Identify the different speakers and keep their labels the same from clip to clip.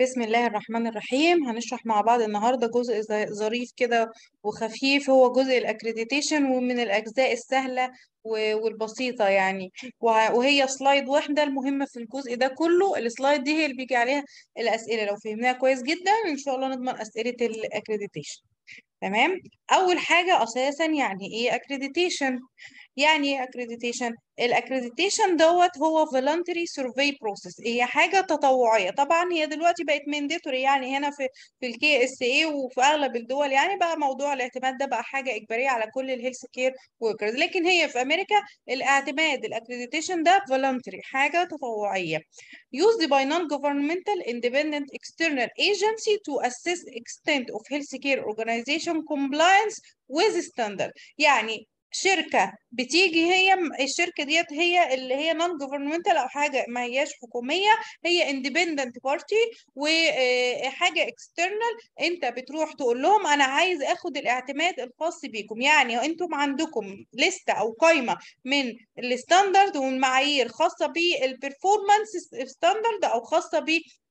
Speaker 1: بسم الله الرحمن الرحيم هنشرح مع بعض النهارده جزء ظريف كده وخفيف هو جزء الاكريديتيشن ومن الاجزاء السهله والبسيطه يعني وهي سلايد واحده المهمه في الجزء ده كله السلايد دي هي اللي بيجي عليها الاسئله لو فهمناها كويس جدا ان شاء الله نضمن اسئله الاكريديتيشن تمام اول حاجه اساسا يعني ايه اكريديتيشن يعني ايه accreditation الاكريديتيشن دوت هو voluntary survey process هي حاجه تطوعيه طبعا هي دلوقتي بقت mandatory يعني هنا في في الكي اس اي وفي اغلب الدول يعني بقى موضوع الاعتماد ده بقى حاجه اجباريه على كل الهيلث كير وركرز لكن هي في امريكا الاعتماد الاكريديتيشن ده voluntary حاجه تطوعيه used by non governmental independent external agency to assess extent of health care organization compliance with standard يعني شركه بتيجي هي الشركه ديت هي اللي هي نون جوفرمنتال او حاجه ما هياش حكوميه هي اندبندنت بارتي وحاجه اكسترنال انت بتروح تقول لهم انا عايز اخد الاعتماد الخاص بيكم يعني انتم عندكم لسته او قائمه من الستاندرد والمعايير خاصه بالبرفورمانس ستاندرد او خاصه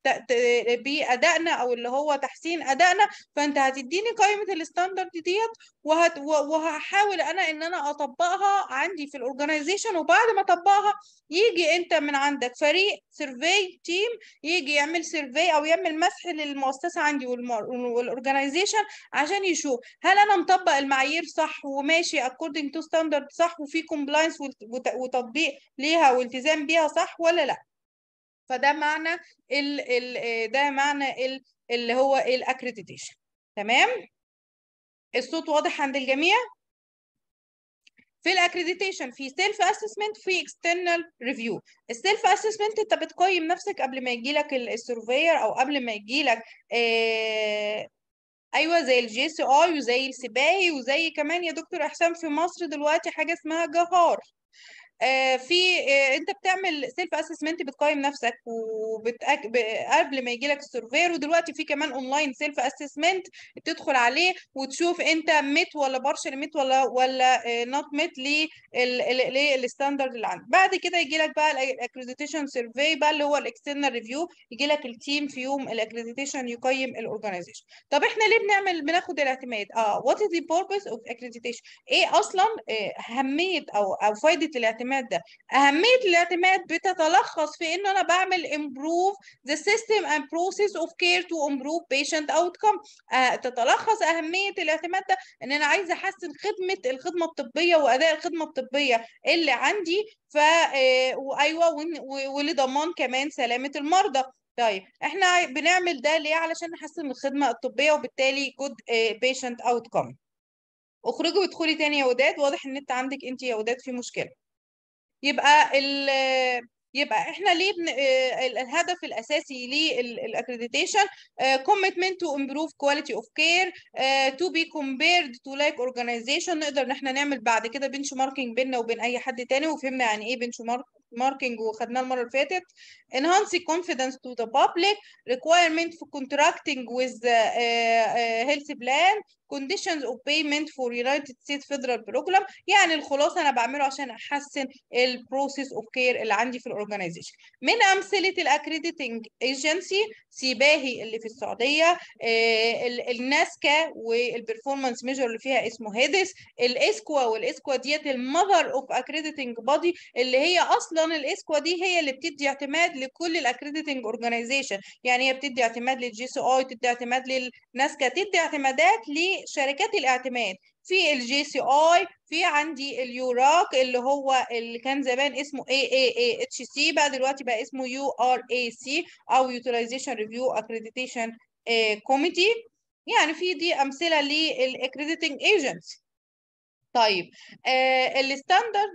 Speaker 1: بادائنا او اللي هو تحسين ادائنا فانت هتديني قائمه الستاندرد ديت وهت وهحاول انا ان انا اطبقها عندي في الاورجنايزيشن وبعد ما اطبقها يجي انت من عندك فريق سيرفي تيم يجي يعمل سيرفي او يعمل مسح للمؤسسه عندي والاورجنايزيشن عشان يشوف هل انا مطبق المعايير صح وماشي اكوردنج تو ستاندرد صح وفي كومبلاينس وتطبيق ليها والتزام بيها صح ولا لا فده معنى ال ال آه، ده معنى ال اللي هو الاكريديتيشن تمام الصوت واضح عند الجميع في الاكريديتيشن في سيلف اسسمنت في اكسترنال ريفيو السيلف اسسمنت انت بتقيم نفسك قبل ما يجي لك السيرفير او قبل ما يجي لك آه ايوه زي الجي سي اي وزي السباي وزي كمان يا دكتور احسان في مصر دلوقتي حاجه اسمها جهار آه، في آه، انت بتعمل سيلف اسسمنت بتقيم نفسك وبتأك... قبل ما يجي لك السيرفير ودلوقتي في كمان اونلاين سيلف اسسمنت تدخل عليه وتشوف انت ميت ولا بارشل ميت ولا ولا نوت آه، ميت للستاندرد اللي عندك بعد كده يجي لك بقى الاكريديتيشن سيرفي بقى اللي هو الاكسترنال ريفيو يجي لك التيم في يوم الاكريديتيشن يقيم الاورجنايزيشن طب احنا ليه بنعمل بناخد الاعتماد اه وات از ذا بيربز اوف اكريديتيشن ايه اصلا اهميه او او فائده الاعتماد الاعتماد ده اهميه الاعتماد بتتلخص في انه انا بعمل improve the system and process of care to improve patient outcome أه تتلخص اهميه الاعتماد ده ان انا عايزه احسن خدمه الخدمه الطبيه واداء الخدمه الطبيه اللي عندي ف آه، وايوه ولضمان كمان سلامه المرضى طيب احنا بنعمل ده ليه علشان نحسن الخدمه الطبيه وبالتالي جود بيشنت آه، outcome اخرجي وادخلي تاني يا وداد واضح ان انت عندك انت يا وداد في مشكله يبقى ال يبقى احنا ليه بن... آه، الهدف الاساسي للاكريديتيشن كوميتمنت تو امبروف كواليتي اوف كير تو بي كومبيرد تو لايك اورجانيزيشن نقدر ان احنا نعمل بعد كده بنش ماركينج بيننا وبين اي حد تاني وفهمنا يعني ايه بنش ماركينج وخدناه المره اللي فاتت انهانس كونفيدنس تو ذا بابليك requirement for contracting with آه، آه، health plan conditions of payment for United States Federal Program يعني الخلاصة أنا بعمله عشان أحسن البروسيس اوف كير اللي عندي في الاورجنايزيشن من أمثلة الاكريديتنج ايجنسي سيباهي اللي في السعودية آه، الناسكا والبرفورمانس ميجر اللي فيها اسمه هيدس الاسكوا والاسكوا ديت المذر اوف اكريديتنج body اللي هي اصلا الاسكوا دي هي اللي بتدي اعتماد لكل الاكريديتنج اورجنايزيشن يعني هي بتدي اعتماد للجي سي اي تدي اعتماد للناسكا تدي اعتمادات ل شركات الاعتماد في الجي سي اي في عندي اليوراك اللي هو اللي كان زمان اسمه اي اي اي اتش سي بقى دلوقتي بقى اسمه يو ار اي سي او يوتيلايزيشن ريفيو اكريديتيشن كوميتي يعني في دي امثله للاكريديتنج ايجنسي طيب آه الستاندرد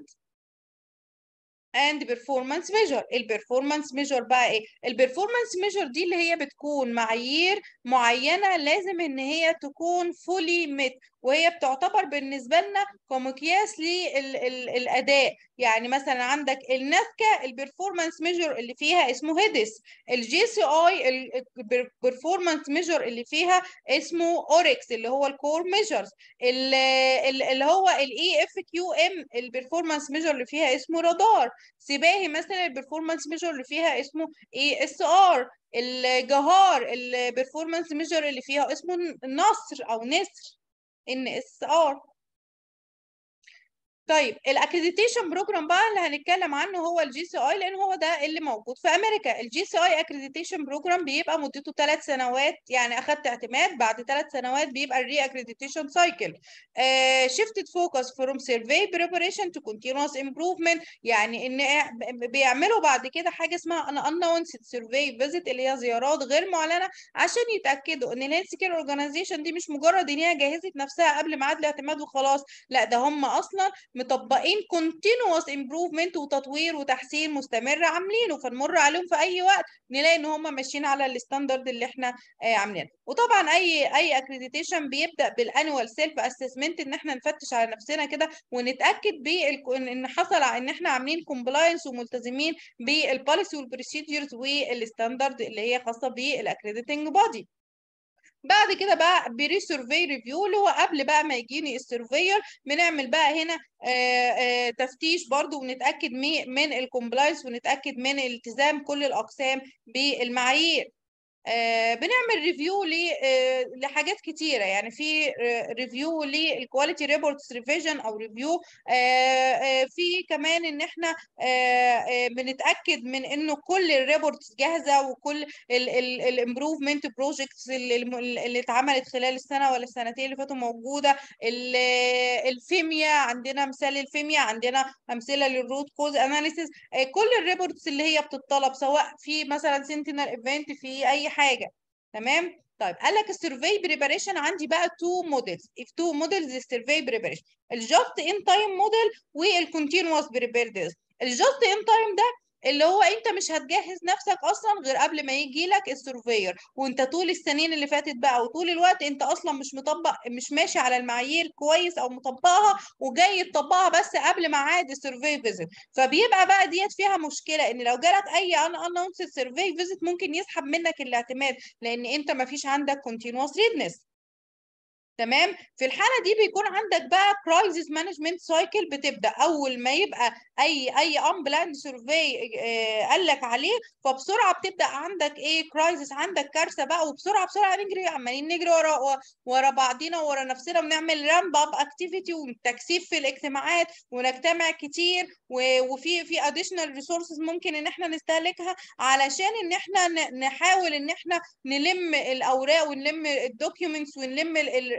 Speaker 1: اند بيرفورمانس ميجر البيرفورمانس ميجر بقى ايه البيرفورمانس ميجر دي اللي هي بتكون معايير معينه لازم ان هي تكون فولي ميت وهي بتعتبر بالنسبه لنا كمقياس للاداء يعني مثلا عندك النافكا البرفورمانس ميجر اللي فيها اسمه هيدس الجي سي اي البرفورمانس ميجر اللي فيها اسمه اوركس اللي هو الكور ميجرز اللي هو الاي اف كيو ام البرفورمانس ميجر اللي فيها اسمه رادار سباهي مثلا البرفورمانس ميجر اللي فيها اسمه اي اس ار الجهار البرفورمانس ميجر اللي فيها اسمه نصر او نسر ان اس ار طيب الاكريديتيشن بروجرام بقى اللي هنتكلم عنه هو الجي سي اي لان هو ده اللي موجود في امريكا الجي سي اي اكريديتيشن بروجرام بيبقى مدته ثلاث سنوات يعني اخذت اعتماد بعد ثلاث سنوات بيبقى الري اكريديتيشن سايكل شيفتد فوكس فروم سيرفي بريبريشن تو كونتينوس امبروفمنت يعني ان بيعملوا بعد كده حاجه اسمها ان انونسد سيرفي فيزيت اللي هي زيارات غير معلنه عشان يتاكدوا ان الهيلث كير اورجانيزيشن دي مش مجرد ان هي جهزت نفسها قبل ميعاد الاعتماد وخلاص لا ده هم اصلا مطبقين continuous improvement وتطوير وتحسين مستمر عاملينه فنمر عليهم في اي وقت نلاقي ان هم ماشيين على الستاندرد اللي احنا آه، عاملينه وطبعا اي اي اكريديتيشن بيبدا بالانوال سيلف اسسمنت ان احنا نفتش على نفسنا كده ونتاكد ان حصل ان احنا عاملين كومبلاينس وملتزمين بالبوليسي والبروسيدجرز والستاندرد اللي هي خاصه بالاكريديتنج بودي بعد كده بقى بري سيرفي ريفيو اللي هو قبل بقى ما يجيني السيرفير بنعمل بقى هنا آآ آه، آآ آه، تفتيش برضو ونتاكد من الكومبلاينس ونتاكد من التزام كل الاقسام بالمعايير آه، بنعمل ريفيو آه، لحاجات كتيره يعني في ريفيو للكواليتي ريبورتس ريفيجن او ريفيو آه، في كمان ان احنا بنتاكد من انه كل الريبورتس جاهزه وكل الامبروفمنت بروجكتس اللي اتعملت خلال السنه ولا السنتين اللي فاتوا موجوده الفيميا عندنا مثال الفيميا عندنا امثله للروت كوز اناليسيس كل الريبورتس اللي هي بتطلب سواء في مثلا سنتينال ايفنت في اي حاجه تمام طيب قال لك السيرفي بريباريشن عندي بقى تو موديلز اف تو موديلز السيرفي بريباريشن الجاست ان تايم موديل والكونتينوس بريبيردز الجاست ان تايم ده اللي هو انت مش هتجهز نفسك اصلا غير قبل ما يجي لك السرفير وانت طول السنين اللي فاتت بقى وطول الوقت انت اصلا مش مطبق مش ماشي على المعايير كويس او مطبقها وجاي تطبقها بس قبل عاد السرفي فيزيت فبيبقى بقى ديت فيها مشكله ان لو جالك اي ان انونس سرفي فيزيت ممكن يسحب منك الاعتماد لان انت ما فيش عندك كونتينوس ريدنس تمام في الحاله دي بيكون عندك بقى كرايسيس مانجمنت سايكل بتبدا اول ما يبقى اي اي ان بلاند سيرفي قال لك عليه فبسرعه بتبدا عندك ايه كرايسيس عندك كارثه بقى وبسرعه بسرعه نجري عمالين نجري ورا ورا بعضينا ورا نفسنا ونعمل رامب اب اكتيفيتي وتكثيف في الاجتماعات ونجتمع كتير وفي في اديشنال ريسورسز ممكن ان احنا نستهلكها علشان ان احنا نحاول ان احنا نلم الاوراق ونلم الدوكيومنتس ونلم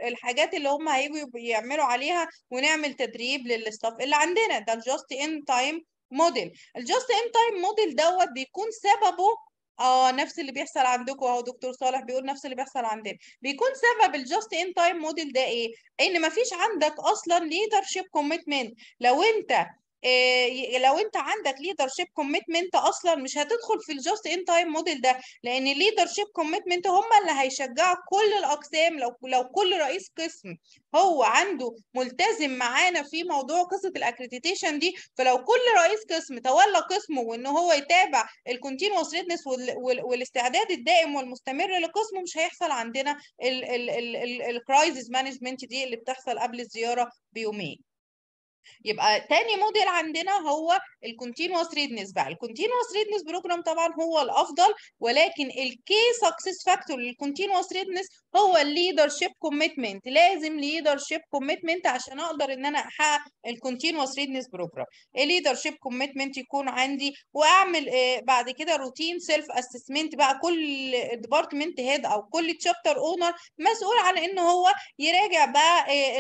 Speaker 1: الحاجات اللي هم هيجوا يعملوا عليها ونعمل تدريب للاستاف اللي عندنا ده الجاست ان تايم موديل الجاست ان تايم موديل دوت بيكون سببه اه نفس اللي بيحصل عندكم اهو دكتور صالح بيقول نفس اللي بيحصل عندنا بيكون سبب الجاست ان تايم موديل ده ايه ان مفيش عندك اصلا ليدر شيب كوميتمنت لو انت آه، لو انت عندك ليدر شيب كوميتمنت اصلا مش هتدخل في الجاست ان تايم موديل ده لان الليدر شيب كوميتمنت هم اللي هيشجعوا كل الاقسام لو لو كل رئيس قسم هو عنده ملتزم معانا في موضوع قصه الاكريديتيشن دي فلو كل رئيس قسم تولى قسمه وان هو يتابع الكونتينوس ريدنس والاستعداد الدائم والمستمر لقسمه مش هيحصل عندنا الكرايزز مانجمنت دي اللي بتحصل قبل الزياره بيومين يبقى تاني موديل عندنا هو الكونتينوس ريدنس بقى الكونتينوس ريدنس بروجرام طبعا هو الافضل ولكن الكي سكسس فاكتور للكونتينوس ريدنس هو الليدر شيب كوميتمنت لازم ليدر شيب كوميتمنت عشان اقدر ان انا احقق الكونتينوس ريدنس بروجرام الليدر شيب كوميتمنت يكون عندي واعمل آه، بعد كده روتين سيلف اسسمنت بقى كل ديبارتمنت هيد او كل تشابتر اونر مسؤول عن ان هو يراجع بقى آه،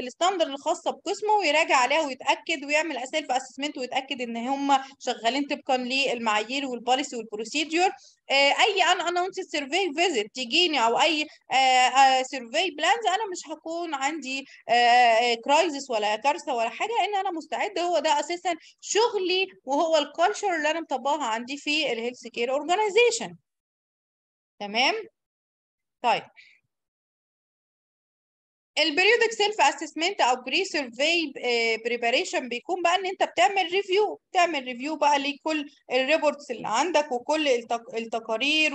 Speaker 1: الستاندرد الخاصه بقسمه ويراجع عليها ويتاكد ويعمل اسيلف اسسمنت ويتاكد ان هم شغالين طبقا للمعايير والبوليسي والبروسيديور آه، اي ان انونسد سيرفي فيزيت تجيني او اي سيرفي آه، بلانز آه، انا مش هكون عندي كرايزس ولا كارثه ولا حاجه ان انا مستعده هو ده اساسا شغلي وهو الكالتشر اللي انا مطبقها عندي في الهيلث كير اورجانيزيشن تمام طيب البريودك سيلف اسسمنت او بري سيرفي بريباريشن بيكون بقى ان انت بتعمل ريفيو بتعمل ريفيو بقى لكل الريبورتس اللي عندك وكل التقارير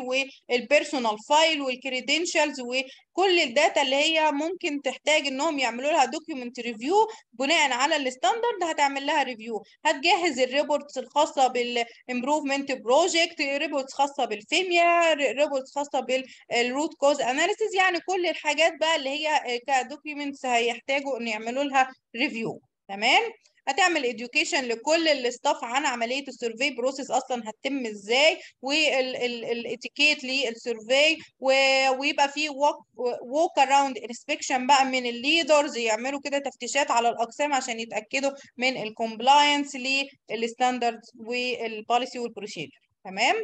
Speaker 1: والبيرسونال فايل والكريدنشالز كل الداتا اللي هي ممكن تحتاج انهم يعملوا لها دوكيومنت ريفيو بناء على الستاندرد هتعمل لها ريفيو هتجهز الريبورتس الخاصه بالامبروفمنت بروجكت ريبورتس خاصه بالفيميا ريبورتس خاصه بالروت كوز اناليسيز يعني كل الحاجات بقى اللي هي كدوكيومنتس هيحتاجوا ان يعملوا لها ريفيو تمام هتعمل اديوكيشن لكل الاستاف عن عمليه السيرفي بروسيس اصلا هتتم ازاي والاتيكيت للسيرفي ويبقى في ووك اراوند انسبكشن بقى من الليدرز يعملوا كده تفتيشات على الاقسام عشان يتاكدوا من الكومبلاينس للستاندردز والبوليسي والبروسيجر تمام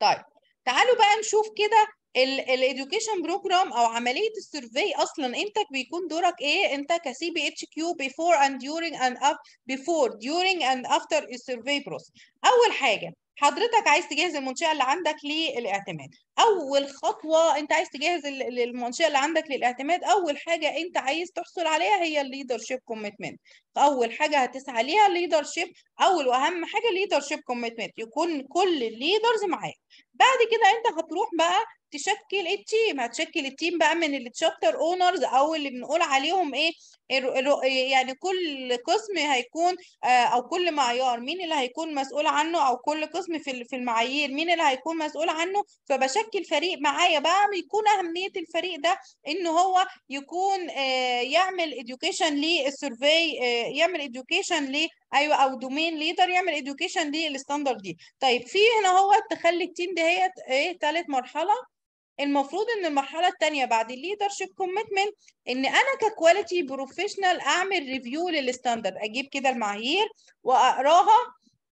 Speaker 1: طيب تعالوا بقى نشوف كده الاديوكيشن بروجرام او عمليه السيرفي اصلا انت بيكون دورك ايه انت كسي بي اتش كيو بيفور اند ديورينج اند اف بيفور ديورينج اند افتر السيرفي بروس اول حاجه حضرتك عايز تجهز المنشاه اللي عندك للاعتماد اول خطوه انت عايز تجهز المنشاه اللي عندك للاعتماد اول حاجه انت عايز تحصل عليها هي الليدرشيب شيب كوميتمنت فاول حاجه هتسعى ليها الليدرشيب شيب اول واهم حاجه الليدرشيب شيب كوميتمنت يكون كل الليدرز معاك بعد كده انت هتروح بقى تشكل التيم هتشكل التيم بقى من التشابتر اونرز او اللي بنقول عليهم ايه يعني كل قسم هيكون آه، او كل معيار مين اللي هيكون مسؤول عنه او كل قسم في المعايير مين اللي هيكون مسؤول عنه فبشكل شكل فريق معايا بقى يكون اهميه الفريق ده ان هو يكون آه، يعمل اديوكيشن للسرفي آه، يعمل اديوكيشن ل ايوه او دومين ليدر يعمل اديوكيشن للستاندرد دي طيب في هنا هو تخلي التيم دهيت ايه ثالث مرحله المفروض ان المرحله الثانيه بعد الليدر شيب كوميتمنت ان انا ككواليتي بروفيشنال اعمل ريفيو للستاندرد اجيب كده المعايير واقراها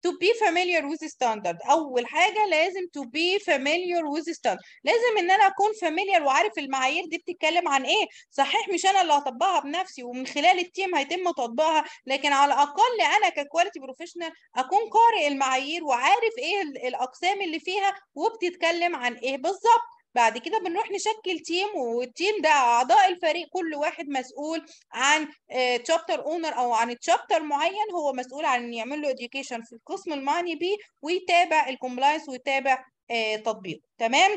Speaker 1: to be familiar with standard اول حاجه لازم to be familiar with standard لازم ان انا اكون familiar وعارف المعايير دي بتتكلم عن ايه صحيح مش انا اللي هطبقها بنفسي ومن خلال التيم هيتم تطبيقها لكن على الاقل انا ككواليتي بروفيشنال اكون قارئ المعايير وعارف ايه الاقسام اللي فيها وبتتكلم عن ايه بالظبط بعد كده بنروح نشكل تيم والتيم ده اعضاء الفريق كل واحد مسؤول عن تشابتر آه، اونر او عن تشابتر معين هو مسؤول عن ان يعمل له اديوكيشن في القسم المعني بيه ويتابع الكومبلاينس ويتابع آه، تطبيقه تمام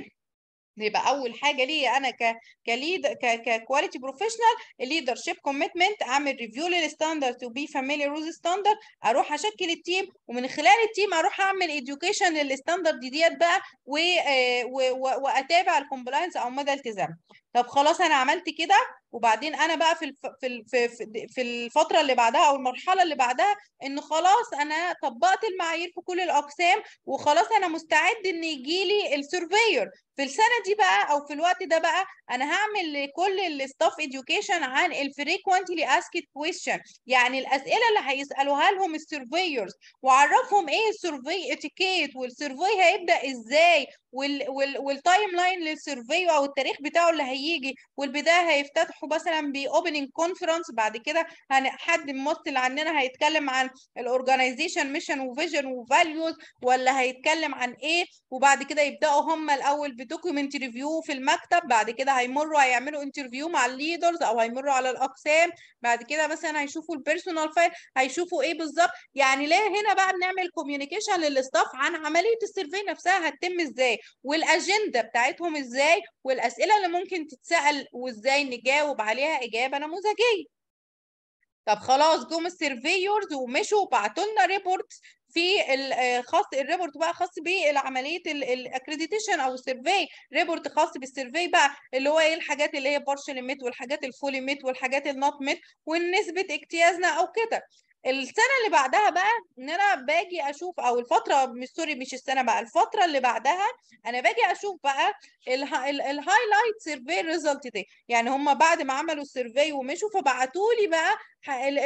Speaker 1: يبقى اول حاجه ليا انا ك كليد ككواليتي بروفيشنال الليدر شيب كوميتمنت اعمل ريفيو للستاندرد تو بي فاميليار روز ستاندرد اروح اشكل التيم ومن خلال التيم اروح اعمل اديوكيشن للستاندرد ديت بقى آه، واتابع الكومبلاينس او مدى التزامها طب خلاص انا عملت كده وبعدين انا بقى في الف... في الف... في الفتره اللي بعدها او المرحله اللي بعدها ان خلاص انا طبقت المعايير في كل الاقسام وخلاص انا مستعد ان يجي لي السرفيور في السنه دي بقى او في الوقت ده بقى انا هعمل لكل الستاف اديوكيشن عن الفريكوينتلي اسكت كويشن يعني الاسئله اللي هيسالوها لهم السرفيورز وعرفهم ايه السرفي اتيكيت والسرفي هيبدا ازاي والتايم لاين للسيرفي او التاريخ بتاعه اللي هيجي والبدايه هيفتتحوا مثلا باوبننج كونفرنس بعد كده حد ممثل عننا هيتكلم عن الاورجنايزيشن ميشن وفيجن وفاليوز ولا هيتكلم عن ايه وبعد كده يبداوا هم الاول بدوكيومنت ريفيو في المكتب بعد كده هيمروا هيعملوا انترفيو مع الليدرز او هيمروا على الاقسام بعد كده مثلا هيشوفوا البيرسونال فايل هيشوفوا ايه بالظبط يعني ليه هنا بقى بنعمل كوميونيكيشن للاستاف عن عمليه السيرفي نفسها هتتم ازاي والاجنده بتاعتهم ازاي والاسئله اللي ممكن تتسال وازاي نجاوب عليها اجابه نموذجيه طب خلاص جم السيرفيورز ومشوا وبعتوا لنا ريبورت في آه، خاص الريبورت بقى خاص بعمليه الاكريديتيشن او السيرفي ريبورت خاص بالسيرفي بقى اللي هو ايه الحاجات اللي هي بارشل ميت والحاجات الفول ميت والحاجات النوت ميت ونسبه اجتيازنا او كده السنه اللي بعدها بقى ان انا باجي اشوف او الفتره مش سوري مش السنه بقى الفتره اللي بعدها انا باجي اشوف بقى الهايلايت سيرفي ريزلت دي يعني هم بعد ما عملوا السيرفي ومشوا فبعتوا لي بقى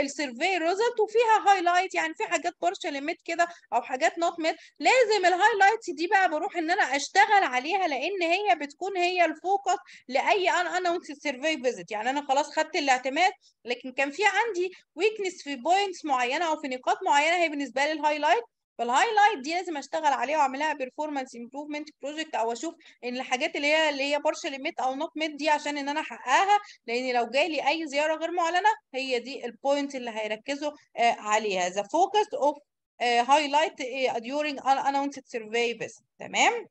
Speaker 1: السيرفي ريزلت وفيها هايلايت يعني في حاجات بارشال ميت كده او حاجات نوت ميت لازم الهايلايتس دي بقى بروح ان انا اشتغل عليها لان هي بتكون هي الفوكس لاي ان اناونس سيرفي فيزيت يعني انا خلاص خدت الاعتماد لكن كان في عندي ويكنس في بوينتس معينه او في نقاط معينه هي بالنسبه لي الهايلايت فالهايلايت دي لازم اشتغل عليها واعملها بيرفورمانس امبروفمنت بروجكت او اشوف ان الحاجات اللي هي اللي هي بارشلي ميت او نوت ميت دي عشان ان انا احققها لان لو جالي اي زياره غير معلنه هي دي البوينت اللي هيركزوا آه، عليها ذا فوكس اوف هايلايت ديورنج unannounced سيرفي بس تمام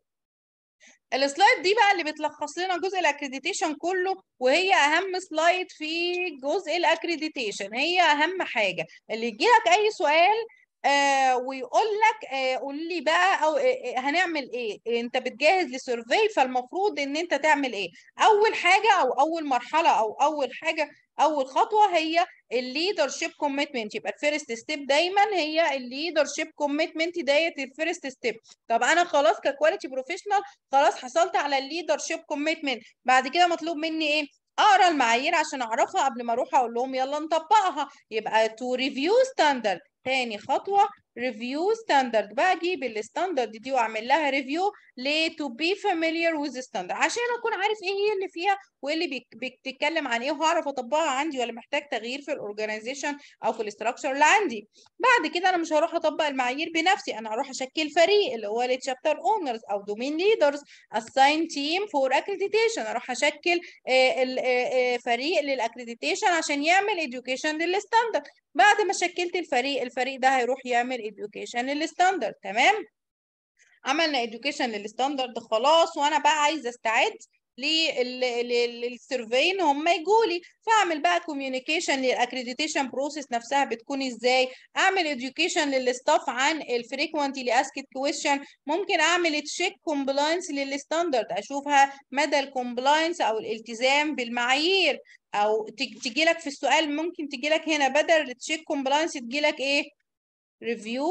Speaker 1: السلايد دي بقى اللي بتلخص لنا جزء الاكريديتيشن كله وهي اهم سلايد في جزء الاكريديتيشن هي اهم حاجه اللي يجي لك اي سؤال آه ويقول لك آه قول لي بقى أو آه، آه، هنعمل ايه انت بتجهز لسيرفي فالمفروض ان انت تعمل ايه اول حاجه او اول مرحله او اول حاجه اول خطوه هي الليدر شيب كوميتمنت يبقى الفيرست ستيب دايما هي الليدر شيب كوميتمنت ديت الفيرست ستيب طب انا خلاص ككواليتي بروفيشنال خلاص حصلت على الليدر شيب كوميتمنت بعد كده مطلوب مني ايه اقرا المعايير عشان اعرفها قبل ما اروح اقول لهم يلا نطبقها يبقى تو ريفيو ستاندرد تاني خطوة ريفيو ستاندرد بقى اجيب الستاندرد دي واعمل لها ريفيو ليه تو بي فاميليار ويز ستاندرد عشان اكون عارف ايه هي اللي فيها وايه اللي بتتكلم عن ايه وهعرف اطبقها عندي ولا محتاج تغيير في الاورجنايزيشن او في الاستراكشر اللي عندي بعد كده انا مش هروح اطبق المعايير بنفسي انا هروح اشكل فريق اللي هو التشابتر اونرز او دومين ليدرز اساين تيم فور اكريديتيشن اروح اشكل آه، آه، آه، فريق للاكريديتيشن عشان يعمل اديوكيشن للستاندرد بعد ما شكلت الفريق الفريق ده هيروح يعمل نعمل education للستاندرد تمام عملنا education للستاندرد خلاص وانا بقى عايزه استعد للسيرفي ان هم يجوا لي فاعمل بقى كوميونيكيشن للاكريديتيشن بروسيس نفسها بتكون ازاي اعمل اديوكيشن للستاف عن الفريكوينتلي اسكت كويشن ممكن اعمل تشيك كومبلاينس للستاندرد اشوفها مدى الكومبلاينس او الالتزام بالمعايير او تجي لك في السؤال ممكن تجي لك هنا بدل تشيك كومبلاينس تجي لك ايه review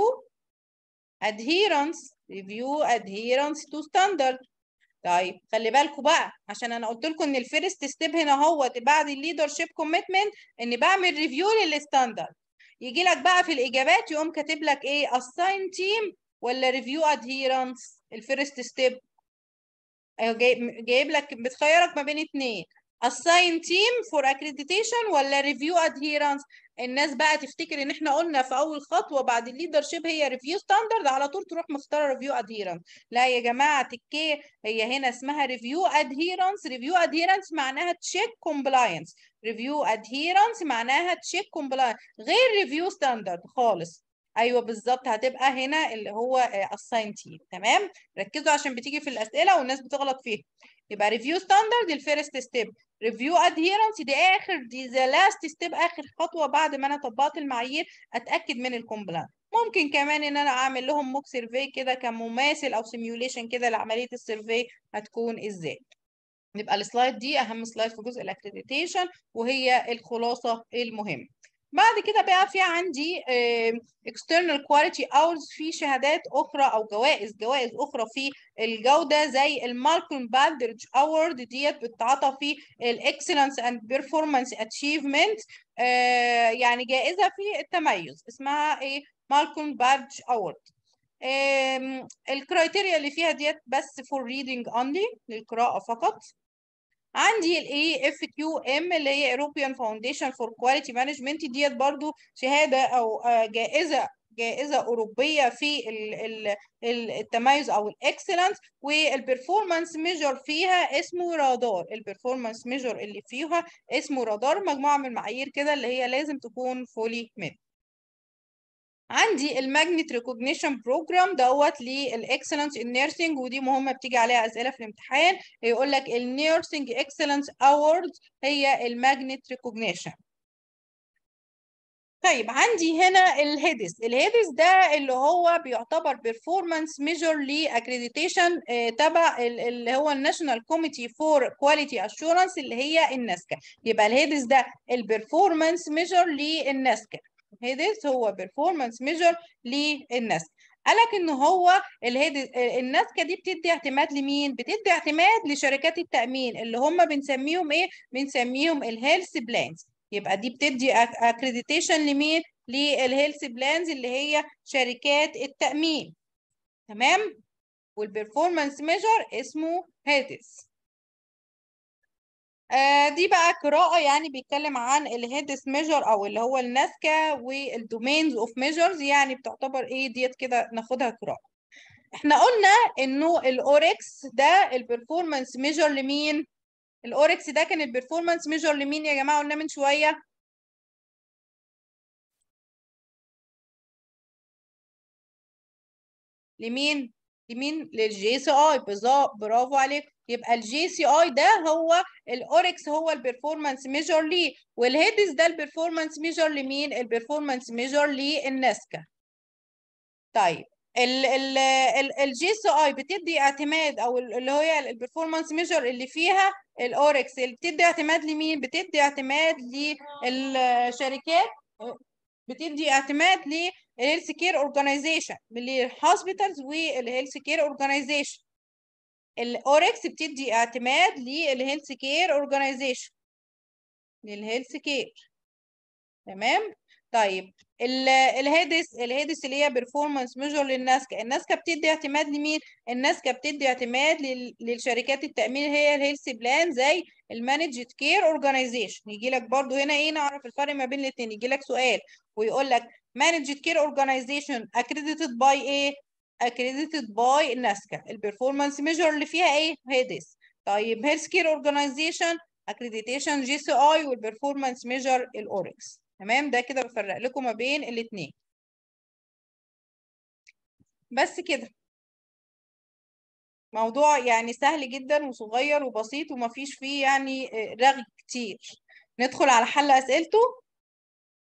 Speaker 1: adherence review adherence to standard طيب خلي بالكم بقى عشان انا قلت لكم ان الفيرست ستيب هنا اهوت بعد الليدر شيب كوميتمنت ان بعمل ريفيو للستاندرد يجي لك بقى في الاجابات يقوم كاتب لك ايه assign team ولا ريفيو adherence الفيرست أيوة، ستيب جايب لك بتخيرك ما بين اتنين assign team for accreditation ولا review adherence الناس بقى تفتكر ان احنا قلنا في اول خطوه بعد الليدر شيب هي ريفيو ستاندرد على طول تروح مختاره ريفيو ادهيرنس لا يا جماعه الكي هي هنا اسمها ريفيو ادهيرنس ريفيو ادهيرنس معناها تشيك كومبلاينس ريفيو ادهيرنس معناها تشيك كومبلاينس غير ريفيو ستاندرد خالص ايوه بالظبط هتبقى هنا اللي هو تي تمام ركزوا عشان بتيجي في الاسئله والناس بتغلط فيها يبقى ريفيو ستاندرد الفيرست ستيب ريفيو ادهيرنس دي اخر دي ذا لاست ستيب اخر خطوه بعد ما انا طبقت المعايير اتاكد من الكومبلان ممكن كمان ان انا اعمل لهم موك سيرفي كده كمماثل او سيميوليشن كده لعمليه السيرفي هتكون ازاي نبقى السلايد دي اهم سلايد في جزء الاكريديتيشن وهي الخلاصه المهمه بعد كده بقى في عندي external quality awards في شهادات اخرى او جوائز جوائز اخرى في الجوده زي المالكم بالدرج اوورد ديت بتتعطى في الاكسلنس اند بيرفورمانس اتشيفمنت يعني جائزه في التميز اسمها ايه مالكم بادج اوورد الكرايتيريا اللي فيها ديت بس فور ريدنج اونلي للقراءه فقط عندي الاي اف ام اللي هي European Foundation for Quality Management ديت برضو شهاده او آه، جائزه جائزه اوروبيه في التميز او الاكسلنس والبرفورمانس ميجر فيها اسمه رادار البرفورمانس ميجر اللي فيها اسمه رادار مجموعه من المعايير كده اللي هي لازم تكون فولي ميد عندي الماجنت ريكوجنيشن بروجرام دوت للاكسلنس ان نيرسينج ودي مهمه بتيجي عليها اسئله في الامتحان يقول لك النيرسينج اكسلنس اوورد هي الماجنت ريكوجنيشن طيب عندي هنا الهيدس الهيدس ده اللي هو بيعتبر بيرفورمانس ميجر لاكريديتيشن تبع اللي هو الناشونال كوميتي فور كواليتي اشورنس اللي هي الناسكا يبقى الهيدس ده البيرفورمانس ميجر للناسكا هيدز هو بيرفورمانس ميجر للنسك قالك ان هو الناسكا دي بتدي اعتماد لمين بتدي اعتماد لشركات التامين اللي هم بنسميهم ايه بنسميهم الهيلث بلانز يبقى دي بتدي اكريديتيشن لمين للهيلث بلانز اللي هي شركات التامين تمام والبرفورمانس ميجر اسمه هيدز آه، دي بقى قراءة يعني بيتكلم عن الهيدس ميجر او اللي هو الناسكا والدومينز اوف ميجرز يعني بتعتبر ايه ديت كده ناخدها قراءة احنا قلنا انه الاوركس ده البرفورمانس ميجر لمين الاوركس ده كان البرفورمانس ميجر لمين يا جماعة قلنا من شوية لمين لمين للجي سي اي برافو عليكم يبقى الجي سي اي ده هو الاوركس هو البرفورمانس ميجر ليه والهيدز ده البرفورمانس ميجر لمين البرفورمانس ميجر للناسكا طيب الجي سي اي بتدي اعتماد او اللي هي البرفورمانس ميجر اللي فيها الاوركس اللي بتدي اعتماد لمين بتدي اعتماد للشركات بتدي اعتماد للهيلث كير اورجانيزيشن للهوسبيتالز والهيلث كير اورجانيزيشن الاوركس بتدي اعتماد للهيلث كير اورجانيزيشن للهيلث كير تمام طيب الهيدس الهيدس اللي هي بيرفورمانس ميجر للناسكا الناسكا بتدي اعتماد لمين الناسكا بتدي اعتماد للشركات التامين هي الهيلث بلان زي المانجد كير اورجانيزيشن يجي لك برضو هنا ايه نعرف الفرق ما بين الاثنين يجي لك سؤال ويقول لك مانجد كير اورجانيزيشن اكريديتد باي ايه accredited by ناسكا البرفورمانس ميجر اللي فيها ايه هي ديس طيب هيلث كير اورجانيزيشن accreditation جي سي اي والبرفورمانس ميجر الاوركس تمام ده كده بفرق لكم ما بين الاثنين بس كده موضوع يعني سهل جدا وصغير وبسيط ومفيش فيه يعني آه، رغي كتير ندخل على حل اسئلته